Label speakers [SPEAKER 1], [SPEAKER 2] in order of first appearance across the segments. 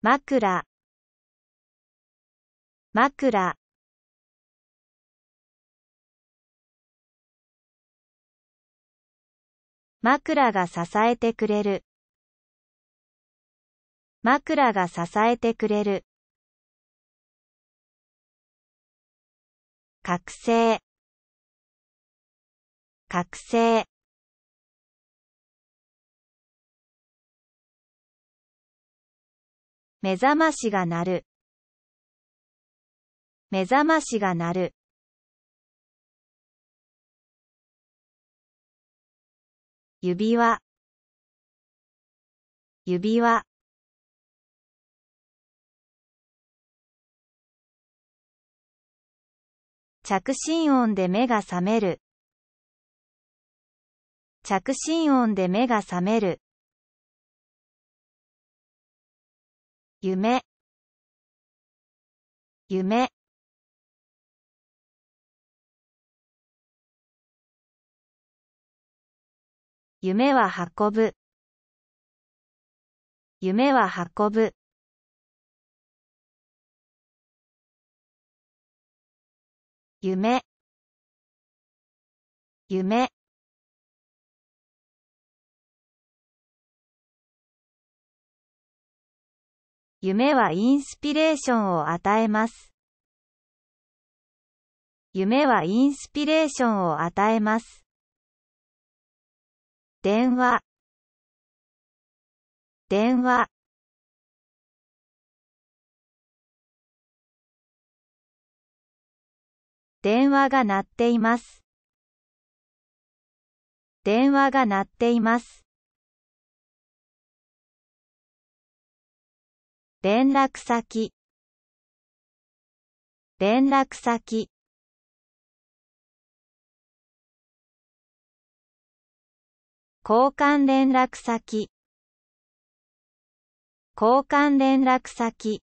[SPEAKER 1] 枕枕枕が支えてくれる枕が支えてくれる覚醒覚醒目覚ましが鳴る目覚ましが鳴る指輪指輪着信音で目が覚める着信音で目が覚める夢夢夢は運ぶ夢は運ぶ夢夢夢はインスピレーションを与えます。夢はインスピレーションを与えます。電話電話電話が鳴っています。電話が鳴っています。連絡先連絡先交換連絡先交換連絡先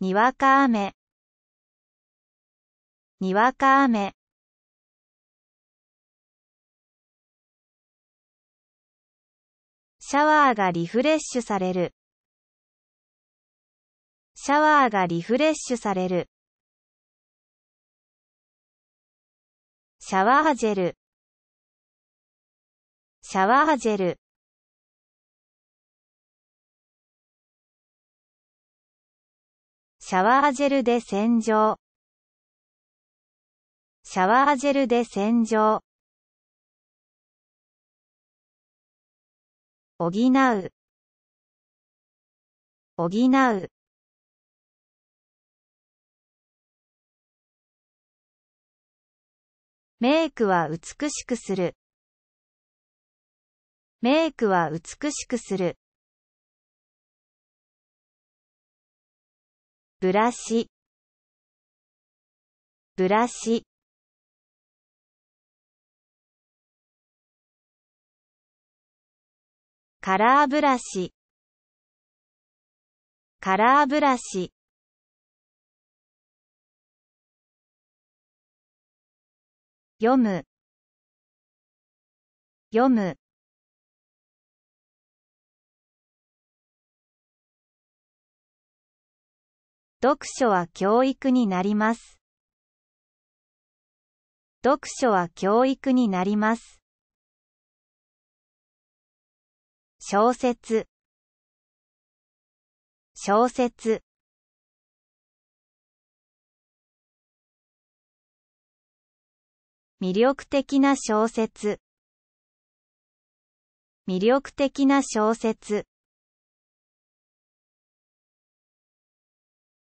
[SPEAKER 1] にわか雨にわか雨シャワーがリフレッシュされる。シャワーがリフレッシュされる。シャワージェル。シャワージェル。シャワージェルで洗浄。シャワージェルで洗浄。補う補うメイクは美しくするメイクは美しくするブラシブラシカラーブラシカラーブラシ読む読む読書は教育になります読書は教育になります小説小説魅力的な小説魅力的な小説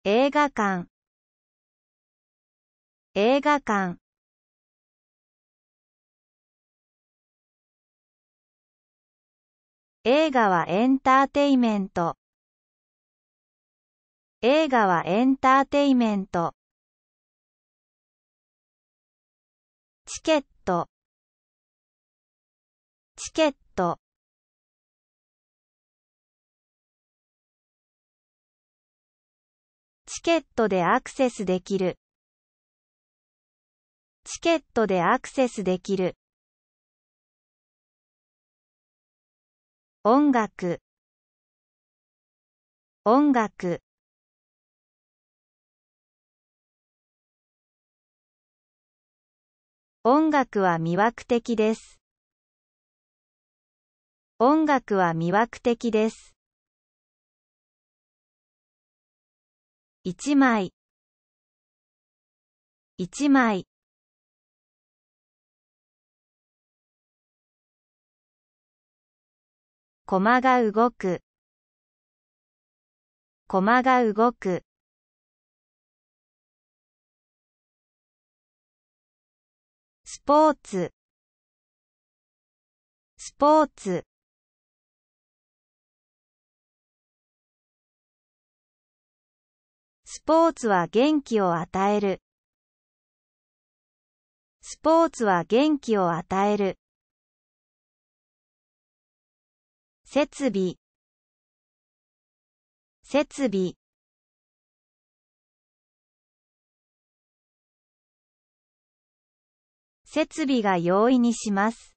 [SPEAKER 1] 映画館映画館映画はエンターテイメント。映画はエンターテイメント。チケット。チケット。チケットでアクセスできる。チケットでアクセスできる。音楽音楽音楽は魅惑的です。音楽は魅惑的です。一枚一枚駒が動く駒が動くスポーツスポーツスポーツは元気を与えるスポーツは元気を与える設備設備設備が容易にします。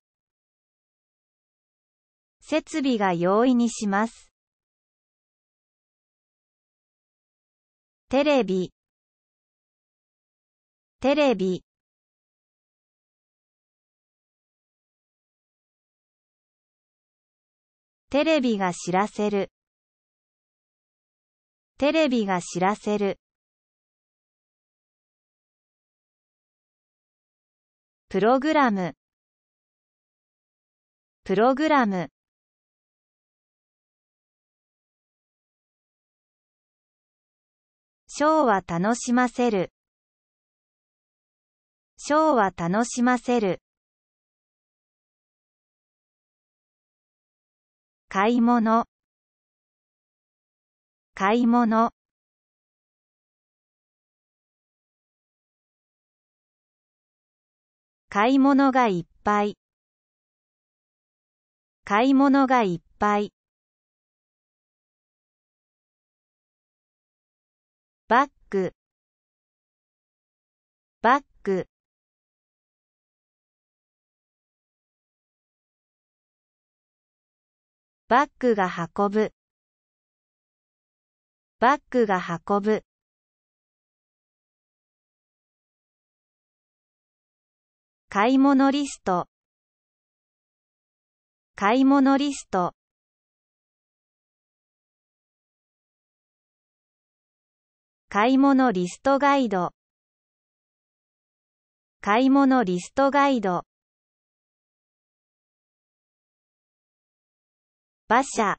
[SPEAKER 1] 設備が容易にします。テレビテレビテレビが知らせる。テレビが知らせる。プログラムプログラムショーは楽しませるショーは楽しませる買い物買い物買い物がいっぱい買い物がいっぱいバッグバッグバッグが運ぶバッグが運ぶ買い物リスト買い物リスト買い物リストガイド買い物リストガイド馬車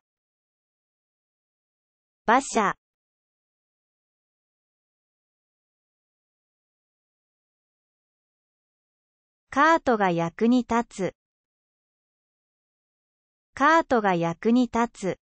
[SPEAKER 1] 馬車カートが役に立つカートが役に立つ